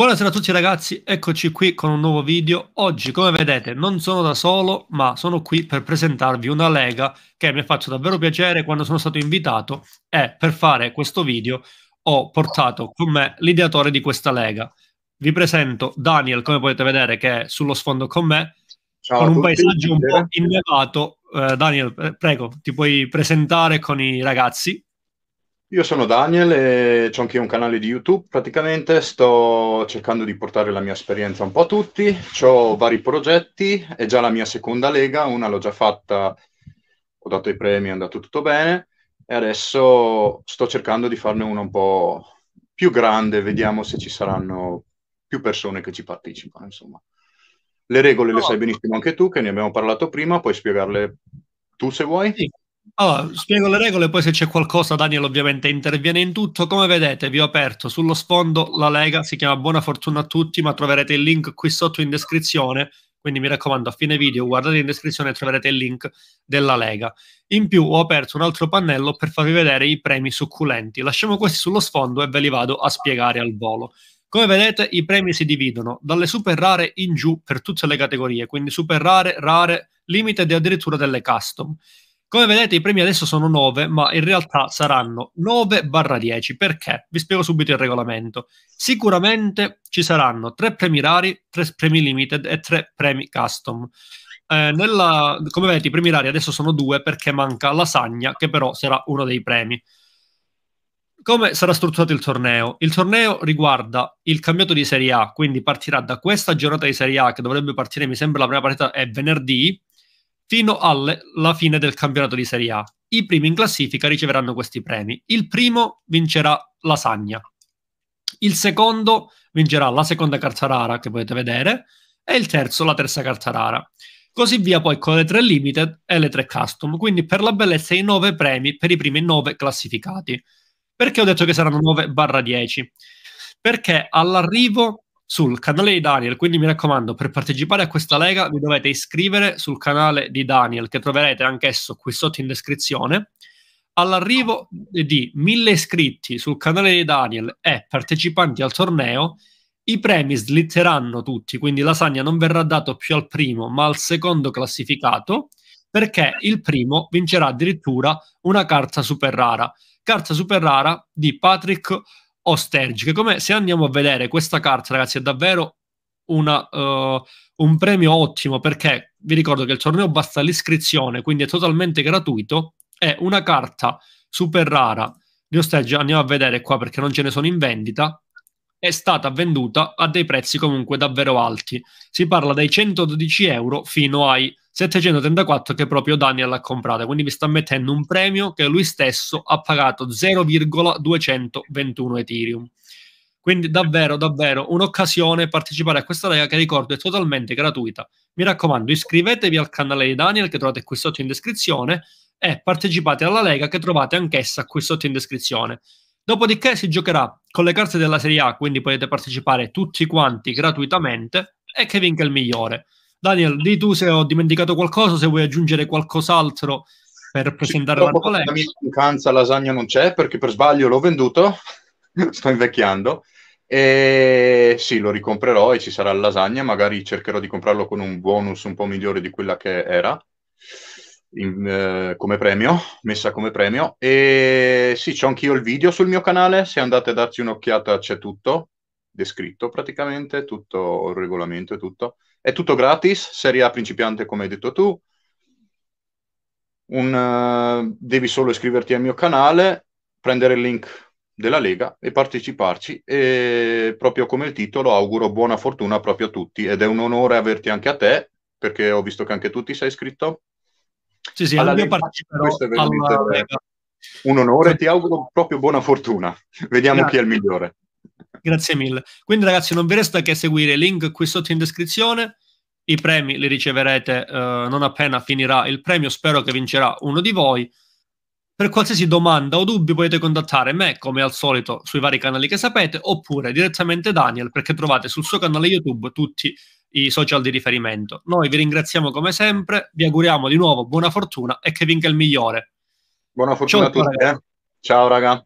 Buonasera a tutti ragazzi, eccoci qui con un nuovo video. Oggi, come vedete, non sono da solo, ma sono qui per presentarvi una lega che mi ha fatto davvero piacere quando sono stato invitato e eh, per fare questo video ho portato con me l'ideatore di questa lega. Vi presento Daniel, come potete vedere, che è sullo sfondo con me, Ciao con un paesaggio un po' innevato. Eh, Daniel, eh, prego, ti puoi presentare con i ragazzi io sono Daniel e ho anche un canale di YouTube, praticamente sto cercando di portare la mia esperienza un po' a tutti, ho vari progetti, è già la mia seconda lega, una l'ho già fatta, ho dato i premi, è andato tutto bene e adesso sto cercando di farne una un po' più grande, vediamo se ci saranno più persone che ci partecipano, insomma. Le regole no. le sai benissimo anche tu, che ne abbiamo parlato prima, puoi spiegarle tu se vuoi. Sì. Allora, spiego le regole, poi se c'è qualcosa Daniel ovviamente interviene in tutto. Come vedete vi ho aperto sullo sfondo la Lega, si chiama Buona Fortuna a tutti, ma troverete il link qui sotto in descrizione, quindi mi raccomando a fine video guardate in descrizione e troverete il link della Lega. In più ho aperto un altro pannello per farvi vedere i premi succulenti. Lasciamo questi sullo sfondo e ve li vado a spiegare al volo. Come vedete i premi si dividono dalle super rare in giù per tutte le categorie, quindi super rare, rare, limited e addirittura delle custom. Come vedete i premi adesso sono 9, ma in realtà saranno 9-10. Perché? Vi spiego subito il regolamento. Sicuramente ci saranno 3 premi rari, 3 premi limited e 3 premi custom. Eh, nella, come vedete i premi rari adesso sono 2 perché manca lasagna, che però sarà uno dei premi. Come sarà strutturato il torneo? Il torneo riguarda il cambiato di Serie A, quindi partirà da questa giornata di Serie A che dovrebbe partire, mi sembra la prima partita è venerdì, fino alla fine del campionato di Serie A. I primi in classifica riceveranno questi premi. Il primo vincerà Lasagna, il secondo vincerà la seconda carta rara che potete vedere e il terzo la terza carta rara. Così via poi con le tre limited e le tre custom, quindi per la bellezza i nove premi per i primi nove classificati. Perché ho detto che saranno 9 barra 10? Perché all'arrivo sul canale di Daniel, quindi mi raccomando, per partecipare a questa lega vi dovete iscrivere sul canale di Daniel, che troverete anch'esso qui sotto in descrizione. All'arrivo di mille iscritti sul canale di Daniel e partecipanti al torneo, i premi slitteranno tutti, quindi l'asagna non verrà dato più al primo, ma al secondo classificato, perché il primo vincerà addirittura una carta super rara. Carta super rara di Patrick Osterge, che come se andiamo a vedere questa carta, ragazzi, è davvero una, uh, un premio ottimo perché vi ricordo che il torneo basta l'iscrizione, quindi è totalmente gratuito. È una carta super rara di Osterge, andiamo a vedere qua perché non ce ne sono in vendita, è stata venduta a dei prezzi comunque davvero alti. Si parla dai 112 euro fino ai 734 che proprio Daniel ha comprato, quindi vi sta mettendo un premio che lui stesso ha pagato 0,221 Ethereum. Quindi davvero, davvero un'occasione partecipare a questa lega che ricordo è totalmente gratuita. Mi raccomando, iscrivetevi al canale di Daniel che trovate qui sotto in descrizione e partecipate alla lega che trovate anch'essa qui sotto in descrizione. Dopodiché si giocherà con le carte della Serie A, quindi potete partecipare tutti quanti gratuitamente e che vinca il migliore. Daniel, di tu se ho dimenticato qualcosa, se vuoi aggiungere qualcos'altro per presentare la nuova La mia mancanza lasagna non c'è perché per sbaglio l'ho venduto, sto invecchiando. E sì, lo ricomprerò e ci sarà la lasagna. Magari cercherò di comprarlo con un bonus un po' migliore di quella che era. In, eh, come premio, messa come premio. E sì, c'ho anch'io il video sul mio canale. Se andate a darci un'occhiata, c'è tutto descritto praticamente, tutto il regolamento e tutto. È tutto gratis, serie A principiante come hai detto tu. Un, uh, devi solo iscriverti al mio canale, prendere il link della Lega e parteciparci e proprio come il titolo auguro buona fortuna proprio a tutti ed è un onore averti anche a te perché ho visto che anche tu ti sei iscritto. Sì, sì, alla Lega, parteciperò questo è veramente alla... un onore, ti auguro proprio buona fortuna. Vediamo Grazie. chi è il migliore. Grazie mille. Quindi ragazzi non vi resta che seguire il link qui sotto in descrizione. I premi li riceverete eh, non appena finirà il premio, spero che vincerà uno di voi. Per qualsiasi domanda o dubbio potete contattare me, come al solito, sui vari canali che sapete, oppure direttamente Daniel, perché trovate sul suo canale YouTube tutti i social di riferimento. Noi vi ringraziamo come sempre, vi auguriamo di nuovo buona fortuna e che vinca il migliore. Buona fortuna Ciao, a tutti. Eh. Ciao raga.